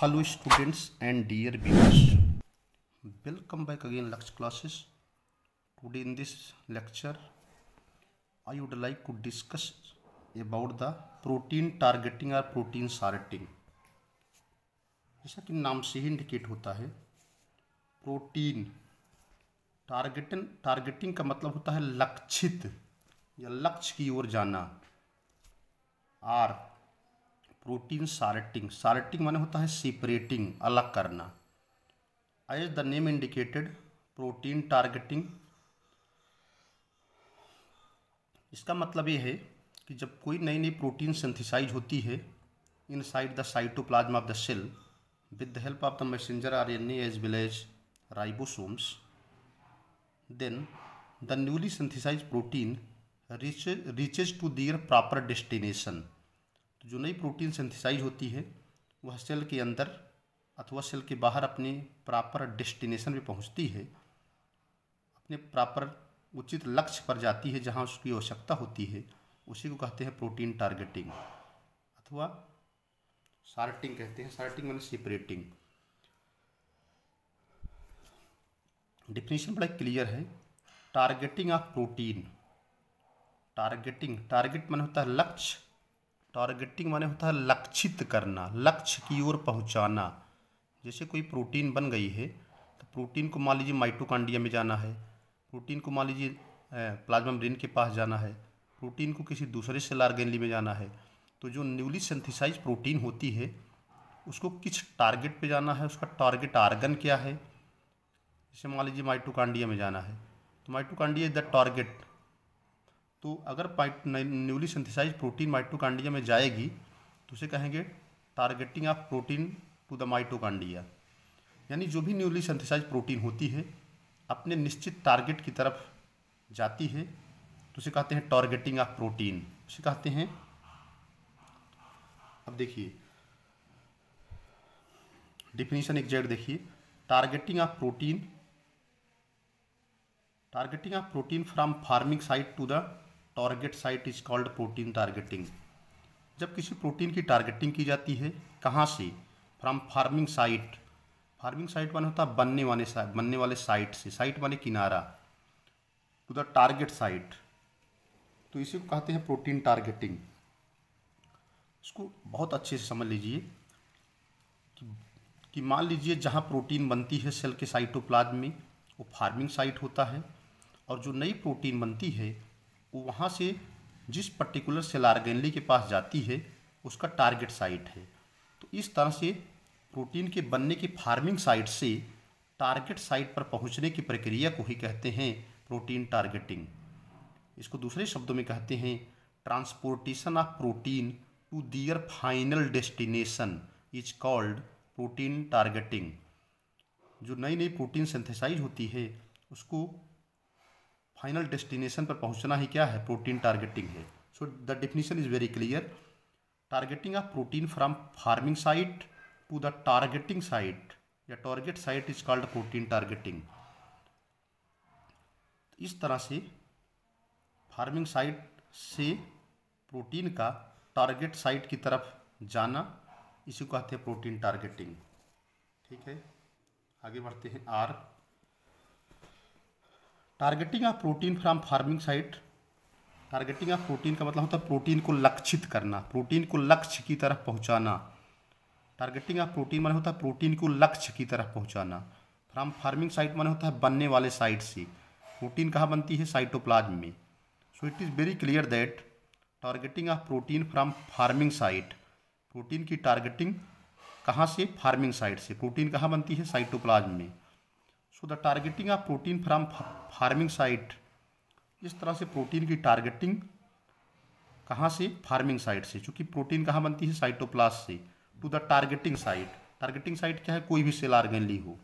Hello students and dear beavers welcome back again Lakshya classes today in this lecture I would like to discuss about the protein targeting और protein sorting जैसा कि नाम से ही indicate होता है protein targeting targeting का मतलब होता है लक्षित या लक्ष्य की ओर जाना आर प्रोटीन सार्टिंग सार्टिंग माने होता है सेपरेटिंग अलग करना as the name indicated protein targeting इसका मतलब ये है कि जब कोई नई नई प्रोटीन सिंथिसाइज होती है inside the cytoplasm of the cell with the help of the messenger R N as well as ribosomes then the newly synthesize protein reaches to their proper destination जो नई protein synthesize होती है वह cell के अंदर अथवा cell के बाहर अपने प्रॉपर डेस्टिनेशन पे पहुंचती है अपने प्रॉपर उचित लक्ष्य पर जाती है जहां उसकी आवश्यकता होती है उसी को कहते हैं प्रोटीन टारगेटिंग अथवा सार्टिंग कहते हैं सार्टिंग मैंने सेपरेटिंग डिफिनेशन बड़ा क्लियर है targeting of protein targeting target मैंने होता है लक्ष्य टारगेटिंग माने होता है लक्षित करना लक्ष्य की ओर पहुंचाना जैसे कोई प्रोटीन बन गई है तो प्रोटीन को मान लीजिए माइटोकांडिया में जाना है प्रोटीन को मान लीजिए प्लाज्मा ब्रेन के पास जाना है प्रोटीन को किसी दूसरे से गैनली में जाना है तो जो न्यूली सिंथिसाइज प्रोटीन होती है उसको किस टारगेट पे जाना है उसका टारगेट आर्गन क्या है जैसे मान लीजिए माइटोकांडिया में जाना है तो माइटोकांडिया इज द टारगेट तो अगर न्यूली सिंथिसाइज प्रोटीन माइटोकांडिया में जाएगी तो उसे कहेंगे targeting of protein to the mitochondria यानी जो भी न्यूली सिंथिसाइज प्रोटीन होती है अपने निश्चित टारगेट की तरफ जाती है तो उसे कहते हैं टारगेटिंग ऑफ प्रोटीन उसे कहते हैं अब देखिए डिफिनीशन एग्जैक्ट देखिए targeting of protein targeting of protein from forming site to the target site is called protein targeting जब किसी प्रोटीन की टारगेटिंग की जाती है कहाँ से from forming site forming site माने होता है बनने वाले बनने वाले साइट से साइट माने किनारा टू द टारगेट साइट तो इसी को कहते हैं प्रोटीन टारगेटिंग इसको बहुत अच्छे से समझ लीजिए कि, कि मान लीजिए जहाँ प्रोटीन बनती है सेल के साइटोप्लाज्म में वो फार्मिंग साइट होता है और जो नई प्रोटीन बनती है वहाँ से जिस पर्टिकुलर सेलार के पास जाती है उसका टारगेट साइट है तो इस तरह से प्रोटीन के बनने की फार्मिंग साइट से टारगेट साइट पर पहुँचने की प्रक्रिया को ही कहते हैं प्रोटीन टारगेटिंग इसको दूसरे शब्दों में कहते हैं transportation of protein to their final destination is called protein targeting जो नई नई प्रोटीन सिंथेसाइज होती है उसको फाइनल डेस्टिनेशन पर पहुंचना ही क्या है प्रोटीन टारगेटिंग है so the definition is very clear targeting of protein from forming site to the targeting site या target site is called protein targeting इस तरह से फार्मिंग साइट से प्रोटीन का टारगेट साइट की तरफ जाना इसी को कहते हैं प्रोटीन टारगेटिंग ठीक है आगे बढ़ते हैं or targeting of protein from forming site targeting of protein का मतलब होता है प्रोटीन को लक्षित करना प्रोटीन को लक्ष्य की तरफ पहुंचाना टारगेटिंग ऑफ प्रोटीन माने होता है प्रोटीन को लक्ष्य की तरफ पहुंचाना फ्रॉम फार्मिंग साइट माने होता है बनने वाले साइट से प्रोटीन कहाँ बनती है साइटोप्लाज्म में so it is very clear that targeting of protein from forming site protein की टारगेटिंग कहाँ से फार्मिंग साइट से प्रोटीन कहाँ बनती है साइटोप्लाज्म में so the targeting of protein from forming site इस तरह से प्रोटीन की टारगेटिंग कहाँ से फार्मिंग साइट से चूंकि प्रोटीन कहाँ बनती है साइटोप्लास से to the targeting site targeting site क्या है कोई भी सेल आर्गेनली हो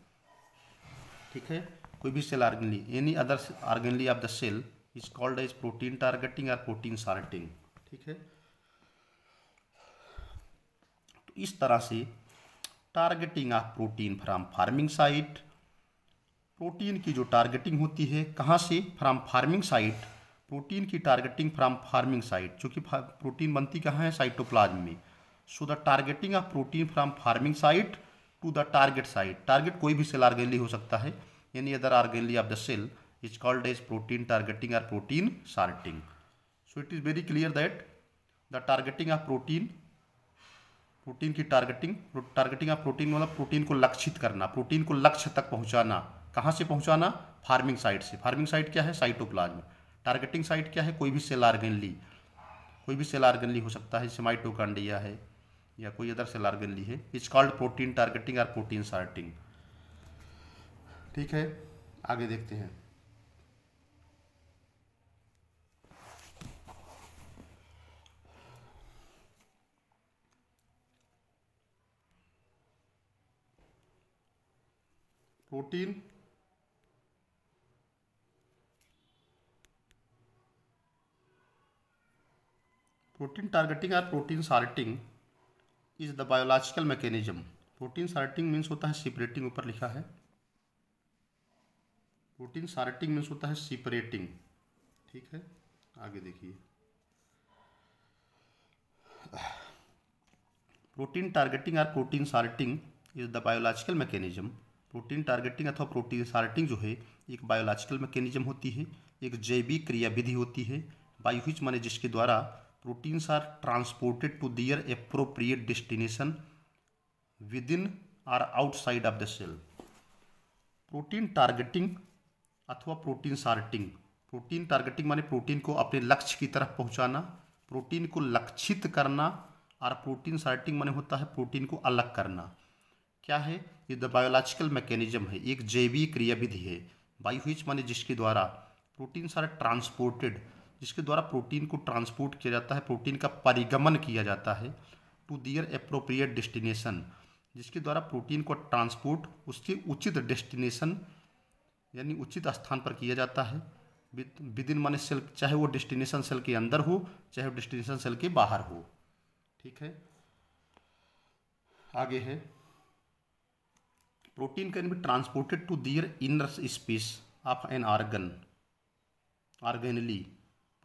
ठीक है कोई भी cell organelle any other organelle of the cell is called as protein targeting और प्रोटीन सार्टिंग ठीक है तो इस तरह से targeting of protein from forming site protein की जो टारगेटिंग होती है कहाँ से फ्राम फार्मिंग साइट प्रोटीन की टारगेटिंग फ्राम फार्मिंग साइट चूँकि प्रोटीन बनती कहाँ है साइटोप्लाज्म में so the targeting of protein from forming site to the target site target कोई भी सेल आर्गेली हो सकता है any other organelle of the cell is called as protein targeting or protein sorting so it is very clear that the targeting of protein protein की targeting targeting of protein मतलब protein को लक्षित करना protein को लक्ष्य तक पहुंचाना कहाँ से पहुँचाना फार्मिंग साइट से फार्मिंग साइट क्या है साइटोप्लाज्म टारगेटिंग साइट क्या है कोई भी सेल आर्गनली कोई भी सेल आर्गनली हो सकता है जैसे माइटोकांडिया है या कोई अदर सेल आर्गनली है इट्स कॉल्ड प्रोटीन टारगेटिंग और प्रोटीन सार्टिंग ठीक है आगे देखते हैं protein Protein targeting or protein sorting is the biological mechanism. Protein sorting means होता है separating ऊपर लिखा है प्रोटीन सार्टिंग मीन्स होता है सिपरेटिंग ठीक है आगे देखिए प्रोटीन टारगेटिंग और protein sorting is the biological mechanism protein targeting अथवा प्रोटीन सार्टिंग जो है एक बायोलॉजिकल मैकेनिज्म होती है एक जैविक क्रियाविधि होती है बायोहिच माने जिसके द्वारा proteins are transported to their appropriate destination within or outside of the cell protein targeting अथवा प्रोटीन सार्टिंग प्रोटीन टारगेटिंग माने प्रोटीन को अपने लक्ष्य की तरफ पहुंचाना प्रोटीन को लक्षित करना और प्रोटीन सार्टिंग माने होता है प्रोटीन को अलग करना क्या है ये द बायोलॉजिकल मैकेनिज्म है एक जैविक क्रियाविधि है बाई हुई माने जिसके द्वारा प्रोटीन्स आर ट्रांसपोर्टेड जिसके द्वारा प्रोटीन को ट्रांसपोर्ट किया जाता है प्रोटीन का परिगमन किया जाता है टू दियर अप्रोप्रिएट डेस्टिनेशन जिसके द्वारा प्रोटीन को ट्रांसपोर्ट उसके उचित डेस्टिनेशन यानी उचित स्थान पर किया जाता है विद इन माने सेल चाहे वो डेस्टिनेशन सेल के अंदर हो चाहे वो डेस्टिनेशन सेल के बाहर हो ठीक है आगे है protein can be transported to their inner space of an organ organelle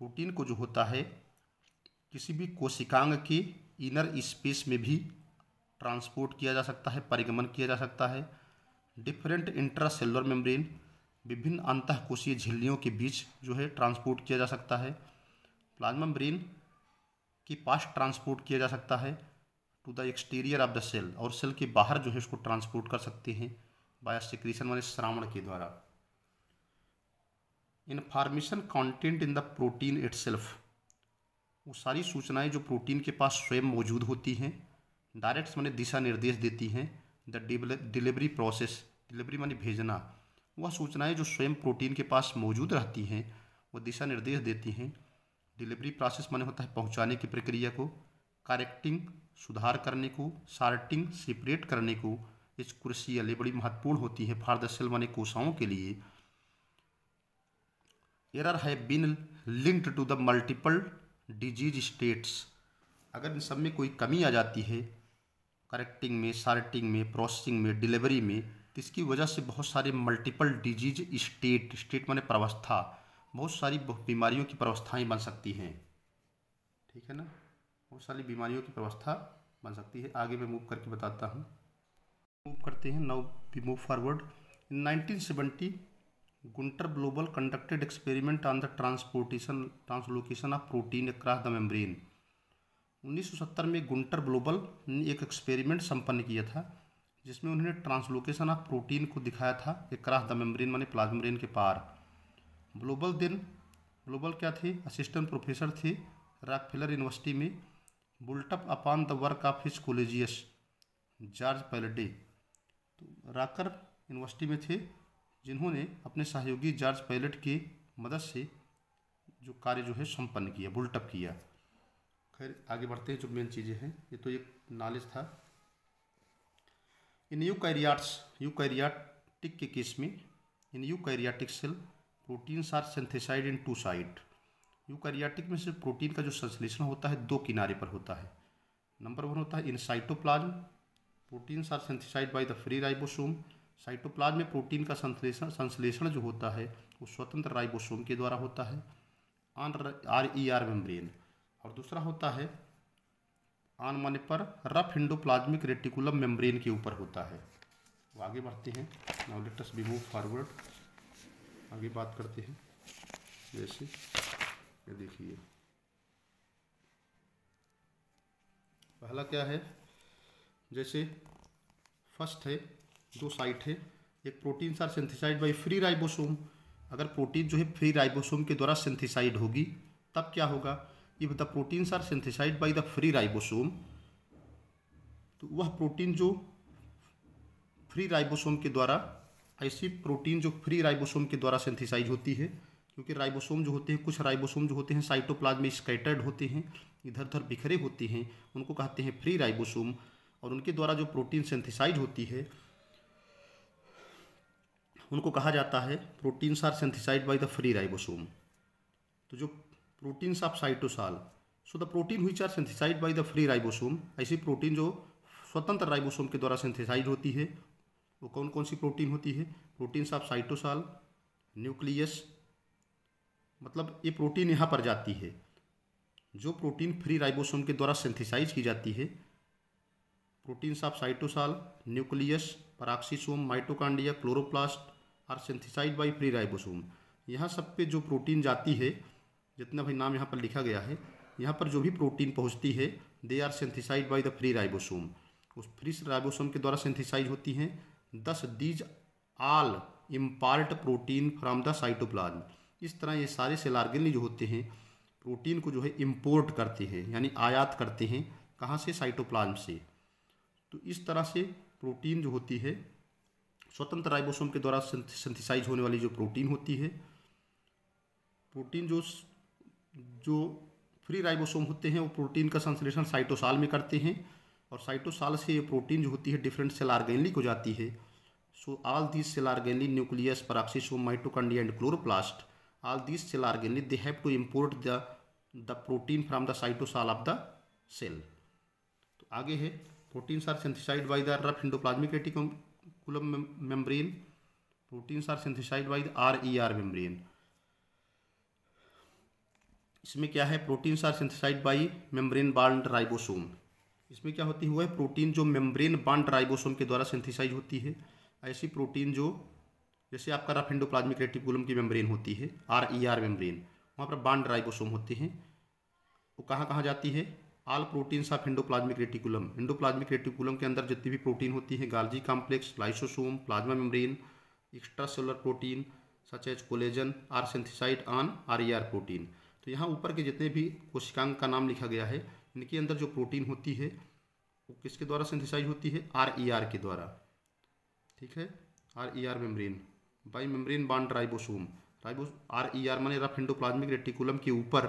protein को जो होता है किसी भी कोशिकांग के इनर स्पेस में भी ट्रांसपोर्ट किया जा सकता है परिगमन किया जा सकता है डिफरेंट इंट्रासेलुलर मेम्ब्रेन विभिन्न कोशीय झिल्लियों के बीच जो है ट्रांसपोर्ट किया जा सकता है प्लाज्मा ब्रेन के पास ट्रांसपोर्ट किया जा सकता है to the exterior of the cell और सेल के बाहर जो है उसको ट्रांसपोर्ट कर सकते हैं बाया सिक्रीशन श्रावण के द्वारा information content in the protein itself वो सारी सूचनाएं जो प्रोटीन के पास स्वयं मौजूद होती हैं डायरेक्ट मैंने दिशा निर्देश देती हैं द डिलीवरी प्रोसेस डिलीवरी मैंने भेजना वह सूचनाएं जो स्वयं प्रोटीन के पास मौजूद रहती हैं वो दिशा निर्देश देती हैं डिलीवरी प्रोसेस माने होता है पहुंचाने की प्रक्रिया को करेक्टिंग सुधार करने को सार्टिंग सेपरेट करने को इस कुर्सी अली बड़ी महत्वपूर्ण होती है फॉर मानी कोषाओं माने कोशाओं के लिए एरर है been linked to the multiple disease states अगर इन सब में कोई कमी आ जाती है करेक्टिंग में सार्टिंग में प्रोसेसिंग में डिलीवरी में तो इसकी वजह से बहुत सारे मल्टीपल डिजीज स्टेट स्टेट माने प्रवस्था बहुत सारी बीमारियों की प्रवस्थाएँ बन सकती हैं ठीक है ना बहुत सारी बीमारियों की प्रवस्था बन सकती है आगे मैं मूव करके बताता हूँ मूव करते हैं now we move forward in seventy Gunter Global conducted experiment on the transportation translocation of protein across the membrane 1970 में गुंटर ग्लोबल ने एक एक्सपेरिमेंट संपन्न किया था जिसमें उन्होंने ट्रांसलोकेशन ऑफ प्रोटीन को दिखाया था क्रास द मेम्ब्रेन मानी प्लाज्मेन के पार ग्लोबल दिन ग्लोबल क्या थे असिस्टेंट प्रोफेसर थे रॉकफिलर यूनिवर्सिटी में built up upon the work of his colleagues George Palade तो राकर यूनिवर्सिटी में थे जिन्होंने अपने सहयोगी जॉर्ज पैलेट की मदद से जो कार्य जो है संपन्न किया बुलटअप किया खैर आगे बढ़ते हैं जो मेन चीज़ें हैं ये तो एक नॉलेज था इन यू कैरियाटिक के केस में in eukaryotic cell proteins are synthesised in two sites eukaryotic में से प्रोटीन का जो संश्लेषण होता है दो किनारे पर होता है नंबर वन होता है in cytoplasm proteins are synthesised by the free ribosome cytoplasm में प्रोटीन का संश्लेषण संश्लेषण जो होता है वो स्वतंत्र राइबोसोम के द्वारा होता है आन आर ई आर मेम्ब्रेन और दूसरा होता है आन माने पर रफ हिंडोप्लाज्मिक रेटिकुलम मेम्ब्रेन के ऊपर होता है वो आगे बढ़ते हैं now let us be move forward आगे बात करते हैं जैसे ये देखिए पहला क्या है जैसे फर्स्ट है दो साइट है एक protein are synthesised by free ribosome अगर प्रोटीन जो है फ्री राइबोसोम के द्वारा सिंथिसाइड होगी तब क्या होगा if the protein are synthesised by the free ribosome तो वह प्रोटीन जो फ्री राइबोसोम के द्वारा ऐसी प्रोटीन जो फ्री राइबोसोम के द्वारा सिंथिसाइज होती है क्योंकि राइबोसोम जो होते हैं कुछ राइबोसोम जो होते हैं साइटोप्लाज्म में स्कैटर्ड होते हैं इधर उधर बिखरे होते हैं उनको कहते हैं फ्री राइबोसोम और उनके द्वारा जो प्रोटीन सिंथिसाइज होती है उनको कहा जाता है proteins are synthesised by the free ribosome तो जो proteins of cytosol so the protein who are synthesised by the free ribosome ऐसी प्रोटीन जो स्वतंत्र राइबोसोम के द्वारा सेंथिसाइड होती है वो कौन कौन सी प्रोटीन होती है प्रोटीन्स ऑफ साइटोसाल न्यूक्लियस मतलब ये प्रोटीन यहाँ पर जाती है जो प्रोटीन फ्री राइबोसोम के द्वारा सेंथिसाइज की जाती है proteins of cytosol nucleus peroxisome mitochondria chloroplast are synthesised by free ribosome यहाँ सब पे जो प्रोटीन जाती है जितना भाई नाम यहाँ पर लिखा गया है यहाँ पर जो भी प्रोटीन पहुँचती है they are synthesised by the free ribosome उस फ्री राइबोसोम के द्वारा सिंथिसाइज होती हैं thus these all import protein from the cytoplasm इस तरह ये सारे सेलार्गेनली जो होते हैं प्रोटीन को जो है इम्पोर्ट करते हैं यानी आयात करते हैं कहाँ से साइटोप्लाज्म से तो इस तरह से प्रोटीन जो होती है स्वतंत्र राइबोसोम के द्वारा सिंथिसाइज होने वाली जो प्रोटीन होती है प्रोटीन जो जो फ्री राइबोसोम होते हैं वो प्रोटीन का संश्लेषण साइटोसाल में करते हैं और साइटोसाल से ये प्रोटीन जो होती है डिफरेंट सेल आर्गेनलिक हो जाती है so all these cell organelle nucleus peroxisome mitochondria and chloroplast all these cell organelle they have to import the the protein from the cytosol of the cell तो आगे है proteins are synthesised by the rough endoplasmic reticulum reticulum mem membrane proteins are synthesized by the RER e membrane इसमें क्या है proteins are synthesised by membrane bound ribosome इसमें क्या होती हुआ है प्रोटीन जो मेम्ब्रेन बाउंड राइबोसोम के द्वारा सिंथेसाइज होती है ऐसी प्रोटीन जो जैसे आपका रफेंडोप्लाज्मिक रेटिकुलम की मेम्ब्रेन होती है आर ई आर मेम्ब्रेन वहाँ पर बाउंड राइबोसोम होते हैं वो कहाँ कहाँ जाती है all proteins of endoplasmic reticulum endoplasmic reticulum के अंदर जितनी भी प्रोटीन होती है Golgi complex lysosome plasma membrane cellular protein such as collagen are synthesised on R E R protein तो यहाँ ऊपर के जितने भी कोशिकांग का नाम लिखा गया है इनके अंदर जो प्रोटीन होती है वो किसके द्वारा सिंथिसाइज होती है आर ई आर के द्वारा ठीक है R E R membrane by membrane bound ribosome ribo R E R माने रफ इंडोप्लाज्मिक रेटिकुलम के ऊपर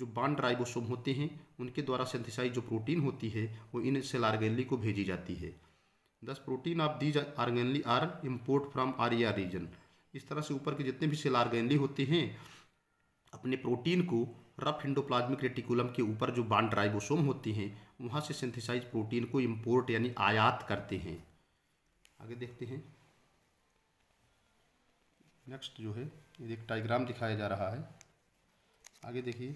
जो बाड राइबोसोम होते हैं उनके द्वारा सिंथिसाइज जो प्रोटीन होती है वो इन सेल आर्गेनली को भेजी जाती है thus protein of these organelle are import from R या रीजन इस तरह से ऊपर के जितने भी सेल आर्गेनली होते हैं अपने प्रोटीन को रफ इंडोप्लाज्मिक रेटिकुलम के ऊपर जो बाड ड्राइबोसोम होती हैं वहाँ से सिंथिसाइज प्रोटीन को इम्पोर्ट यानी आयात करते हैं आगे देखते हैं नेक्स्ट जो है ये एक टाइग्राम दिखाया जा रहा है आगे देखिए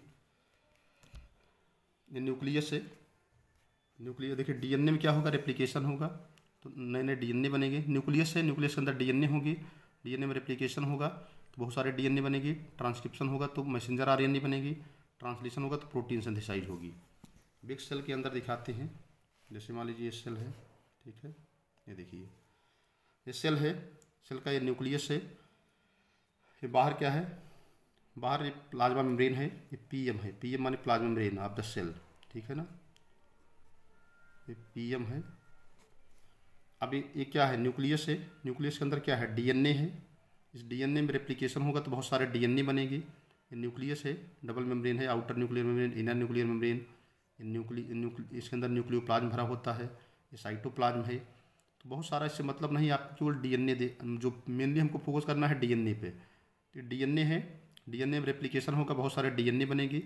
न्यूक्लियस है न्यूक्लियस देखिए डीएनए में क्या होगा रेप्लिकेशन होगा तो नए नए डीएनए बनेंगे न्यूक्लियस है न्यूक्लियस के अंदर डीएनए होगी डीएनए में रेप्लिकेशन होगा तो बहुत सारे डीएनए बनेगी ट्रांसक्रिप्शन होगा तो मैसेंजर आरएनए बनेगी ट्रांसलेशन होगा तो प्रोटीन सिंथेसाइज होगी बिग सेल के अंदर दिखाते हैं जैसे मान लीजिए ये सेल है ठीक है ये देखिए ये सेल है सेल का ये न्यूक्लियस है ये बाहर क्या है बाहर ये प्लाज्मा मेम्ब्रेन है ये पीएम है पीएम माने plasma membrane of the cell ठीक है ना ये एम है अब ये, क्या है न्यूक्लियस है न्यूक्लियस के अंदर क्या है डीएनए है इस डीएनए में रेप्लिकेशन होगा तो बहुत सारे डीएनए बनेंगे ये न्यूक्लियस है डबल मेम्ब्रेन है outer nuclear membrane inner nuclear membrane nuclear इसके अंदर प्लाज्म भरा होता है ये साइटोप्लाज्म है तो बहुत सारा इससे मतलब नहीं आपको केवल ए दे जो मेनली हमको फोकस करना है डी एन ए पे एन ए है डी एन ए में रेप्लीकेशन होगा बहुत सारे डी एन ए बनेंगे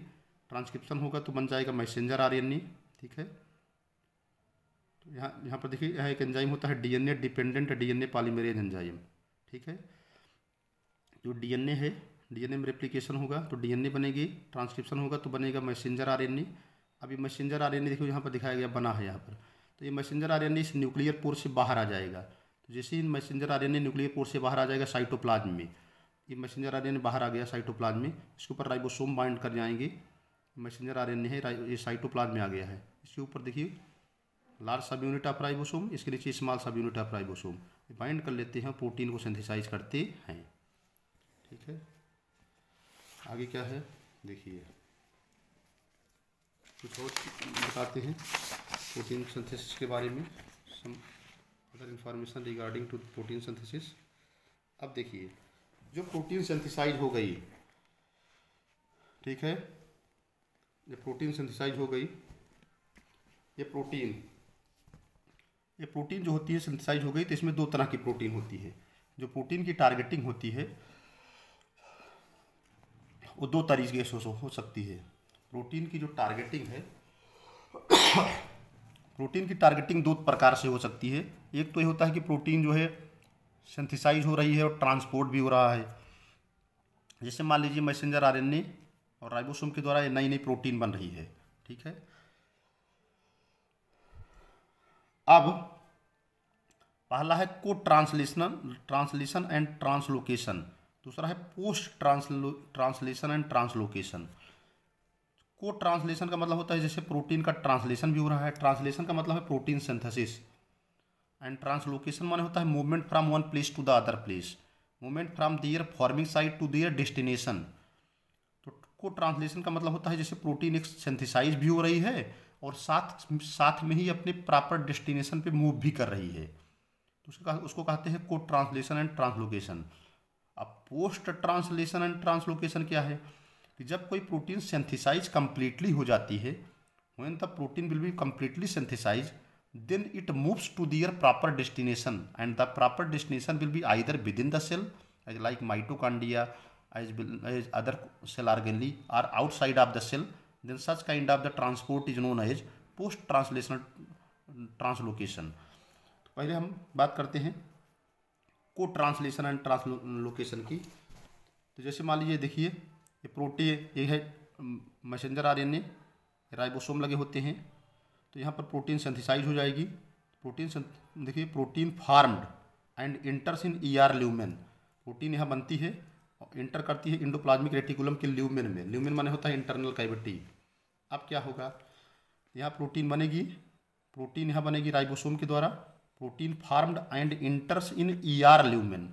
ट्रांसक्रिप्शन होगा तो बन जाएगा मैसेंजर आर ठीक है तो यहाँ यहाँ पर देखिए यहाँ एक एंजाइम होता है DNA dependent DNA polymerase enzyme ठीक है जो डीएनए है डीएनए में रेप्लिकेशन होगा तो डीएनए बनेगी ट्रांसक्रिप्शन होगा तो बनेगा मैसेंजर आर अब ये मैसेंजर आर देखो यहाँ पर दिखाया गया बना है यहाँ पर तो ये मैसेंजर आर इस न्यूक्लियर पोर से बाहर आ जाएगा तो जैसे ही मैसेंजर आर न्यूक्लियर पोर से बाहर आ जाएगा साइटोप्लाज्म में ये मैसेंजर आर बाहर आ गया साइटोप्लाज्म में इसके ऊपर राइबोसोम बाइंड कर जाएंगे मैसेंजर आरएनए है ये साइटोप्लाज्म में आ गया है इसके ऊपर देखिए लार्ज सब यूनिट ऑफ राइबोसोम इसके नीचे स्मॉल सब यूनिट ऑफ राइबोसोम बाइंड कर लेते हैं प्रोटीन को सिंथेसाइज करते हैं ठीक है आगे क्या है देखिए कुछ और बताते हैं प्रोटीन सिंथेसिस के बारे में some other information regarding to protein synthesis अब देखिए जो प्रोटीन सिंथेसाइज हो गई ठीक है ये प्रोटीन सिंथेसाइज हो गई ये प्रोटीन ये प्रोटीन जो होती है सिंथेसाइज हो गई तो इसमें दो तरह की प्रोटीन होती है जो प्रोटीन की टारगेटिंग होती है वो दो तरीके से हो सकती है प्रोटीन की जो टारगेटिंग है प्रोटीन की टारगेटिंग दो प्रकार से हो सकती है एक तो ये होता है कि प्रोटीन जो है सिंथिसाइज हो रही है और ट्रांसपोर्ट भी हो रहा है जैसे मान लीजिए मैसेंजर आर और राइबोसोम के द्वारा ये नई नई प्रोटीन बन रही है ठीक है अब पहला है को ट्रांसलेशनल ट्रांसलेशन एंड ट्रांसलोकेशन दूसरा है post translo translation and translocation co translation का मतलब होता है जैसे प्रोटीन का ट्रांसलेशन भी हो रहा है ट्रांसलेशन का मतलब है प्रोटीन सिंथेसिस एंड ट्रांसलोकेशन माने होता है movement from one place to the other place movement from their forming site to their destination co translation का मतलब होता है जैसे प्रोटीन एक सेंथिसाइज भी हो रही है और साथ साथ में ही अपने प्रॉपर डेस्टिनेशन पे मूव भी कर रही है तो उसका उसको कहते हैं को ट्रांसलेशन एंड ट्रांसलोकेशन अब पोस्ट ट्रांसलेशन एंड ट्रांसलोकेशन क्या है कि जब कोई प्रोटीन सेंथिसाइज कम्प्लीटली हो जाती है when the protein will be completely synthesise then it moves to their proper destination and the proper destination will be either within the cell as like mitochondria as well as other cell organelle are outside of the cell then such kind of the transport is known as post translational translocation तो पहले हम बात करते हैं co translation and translocation की तो जैसे मान लीजिए देखिए ये प्रोटीन ये है मैसेंजर आरएनए राइबोसोम लगे होते हैं तो यहाँ पर प्रोटीन सेंथिसाइज हो जाएगी प्रोटीन देखिए protein formed and enters in E R lumen protein यहाँ बनती है इंटर करती है इंडोप्लाज्मिक रेटिकुलम के ल्यूमेन में ल्यूमेन माने होता है इंटरनल कैविटी अब क्या होगा यहाँ प्रोटीन बनेगी प्रोटीन यहाँ बनेगी राइबोसोम के द्वारा protein formed and enters in E R lumen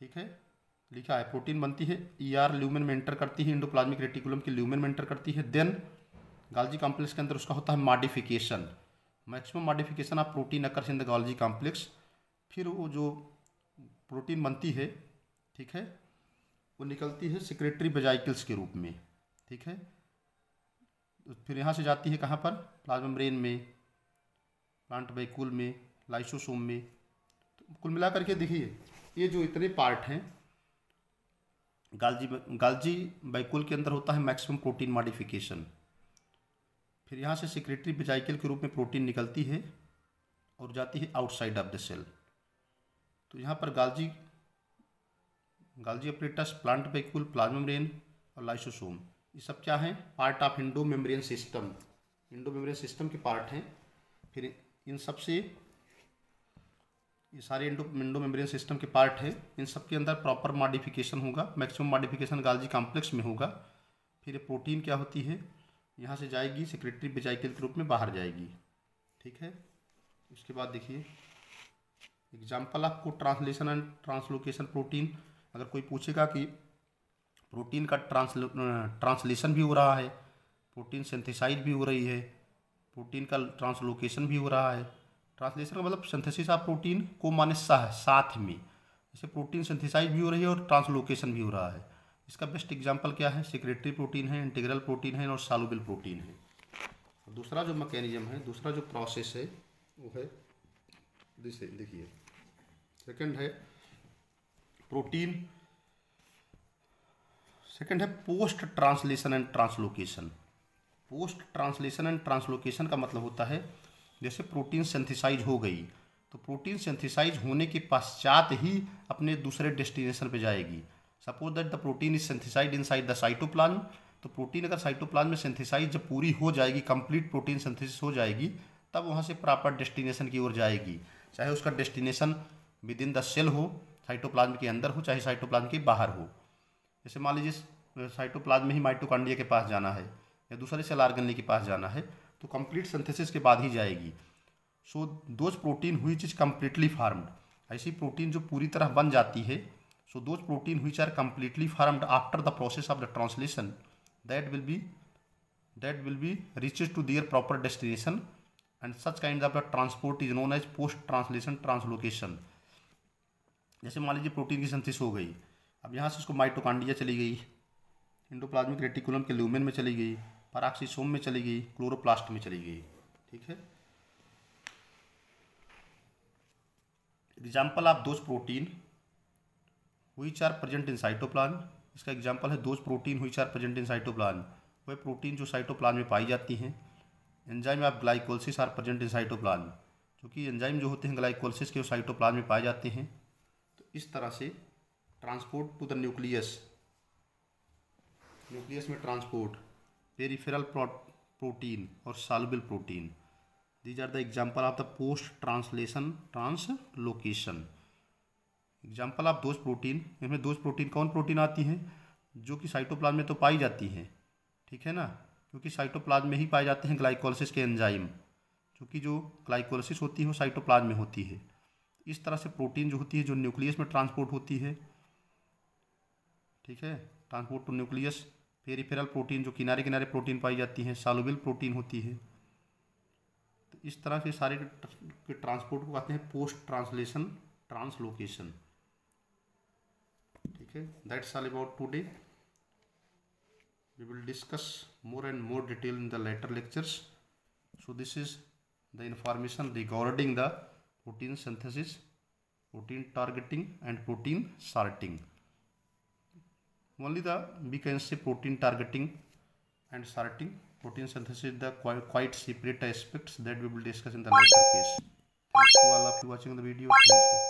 ठीक है लिखा है प्रोटीन बनती है ई आर ल्यूमिन में इंटर करती है इंडोप्लाज्मिक रेटिकुलम के ल्यूमेन में इंटर करती है देन गाल्जी कॉम्प्लेक्स के अंदर उसका होता है मॉडिफिकेशन मैक्सिमम मॉडिफिकेशन आप protein occurs in the complex फिर वो जो प्रोटीन बनती है ठीक है वो निकलती है सेक्रेटरी बेजाइकल्स के रूप में ठीक है तो फिर यहाँ से जाती है कहाँ पर प्लाज्मा ब्रेन में प्लांट वैकूल में लाइसोसोम में तो कुल मिलाकर के देखिए ये जो इतने पार्ट हैं गालजी गालजी बाइकुल के अंदर होता है मैक्सिमम प्रोटीन मॉडिफिकेशन फिर यहाँ से सिक्रेटरी बेजाइकल के रूप में प्रोटीन निकलती है और जाती है आउटसाइड ऑफ द सेल तो यहाँ पर Golgi Golgi apparatus plant vacuole plasma membrane और लाइसोसोम ये सब क्या हैं part of endomembrane system endomembrane system के पार्ट हैं फिर इन सब से ये सारे इंडो इंडो मेम्ब्रेन सिस्टम के पार्ट हैं इन सब के अंदर प्रॉपर मॉडिफिकेशन होगा मैक्सिमम मॉडिफिकेशन गालजी कॉम्प्लेक्स में होगा फिर प्रोटीन क्या होती है यहाँ से जाएगी सेक्रेटरी बेजाइकिल के रूप में बाहर जाएगी ठीक है उसके बाद देखिए एग्जाम्पल आपको ट्रांसलेशन एंड ट्रांसलोकेशन प्रोटीन अगर कोई पूछेगा कि प्रोटीन का ट्रांसल ट्रांसलेशन भी हो रहा है प्रोटीन सिंथेसाइज भी हो रही है प्रोटीन का ट्रांसलोकेशन भी हो रहा है ट्रांसलेशन का मतलब सिंथेसिस ऑफ प्रोटीन को माने सह साथ में जैसे प्रोटीन सिंथेसाइज भी हो रही है और ट्रांसलोकेशन भी हो रहा है इसका बेस्ट एग्जाम्पल क्या है सिक्रेटरी प्रोटीन है इंटीग्रल प्रोटीन है और सालोबिल प्रोटीन है दूसरा जो मैकेनिज्म है दूसरा जो प्रोसेस है वो है देखिए सेकेंड है प्रोटीन सेकंड है post translation and translocation post translation and translocation का मतलब होता है जैसे प्रोटीन सेंथिसाइज हो गई तो प्रोटीन सेंथिसाइज होने के पश्चात ही अपने दूसरे डेस्टिनेशन पे जाएगी suppose that the protein is synthesised inside the cytoplasm तो प्रोटीन अगर साइटोप्लान में सेंथिसाइज जब पूरी हो जाएगी कंप्लीट प्रोटीन सिंथेसिस हो जाएगी तब वहाँ से प्रॉपर डेस्टिनेशन की ओर जाएगी चाहे उसका destination within the cell हो साइटोप्लाज्म के अंदर हो चाहे साइटोप्लाज्म के बाहर हो जैसे मान लीजिए साइटोप्लाज्म ही माइटोकांड्रिया के पास जाना है या दूसरे सेल आर्गनली के पास जाना है तो कंप्लीट सिंथेसिस के बाद ही जाएगी सो दोज प्रोटीन हुई चीज कम्प्लीटली फार्म्ड ऐसी प्रोटीन जो पूरी तरह बन जाती है so those protein who are completely formed after the process of the translation that will be that will be reaches to their proper destination and such kind of the transport is known as post translation translocation जैसे मान लीजिए protein की संथिस हो गई अब यहाँ से उसको माइटोकांडिया चली गई इंडोप्लाज्मिक रेटिकुलम के ल्यूमेन में चली गई पराक्सीसोम में चली गई क्लोरोप्लास्ट में चली गई ठीक है एग्जाम्पल आप दोज प्रोटीन हुई चार प्रेजेंट इन साइटोप्लान इसका एग्जाम्पल है दोज प्रोटीन हुई चार प्रेजेंट इन साइटोप्लान वह प्रोटीन जो साइटोप्लान में पाई जाती हैं एंजाइम आप ग्लाइकोलसिस आर प्रेजेंट इन साइटोप्लान क्योंकि एंजाइम जो होते हैं ग्लाइकोलसिस के साइटोप्लान में पाए जाते हैं इस तरह से transport to the nucleus nucleus में ट्रांसपोर्ट पेरीफेरल प्रोटीन और soluble protein these are the example of the post translation translocation example of those protein इसमें दोज प्रोटीन कौन प्रोटीन आती हैं जो कि साइटोप्लाज्म में तो पाई जाती हैं ठीक है ना क्योंकि साइटोप्लाज्म में ही पाए जाते हैं ग्लाइकोलिसिस के एंजाइम क्योंकि जो ग्लाइकोलिस होती है वो साइटोप्लाज्म में होती है इस तरह से प्रोटीन जो होती है जो न्यूक्लियस में ट्रांसपोर्ट होती है ठीक है transport to nucleus peripheral protein जो किनारे किनारे प्रोटीन पाई जाती हैं सालोबिल प्रोटीन होती है तो इस तरह से सारे के ट्रांसपोर्ट को कहते हैं पोस्ट ट्रांसलेशन ट्रांसलोकेशन ठीक है that's all about today we will discuss more and more detail in the later lectures so this is the information regarding the protein synthesis protein targeting and protein sorting only the we can say protein targeting and sorting protein synthesis the quite, separate aspects that we will discuss in the later case thanks to all of you watching the video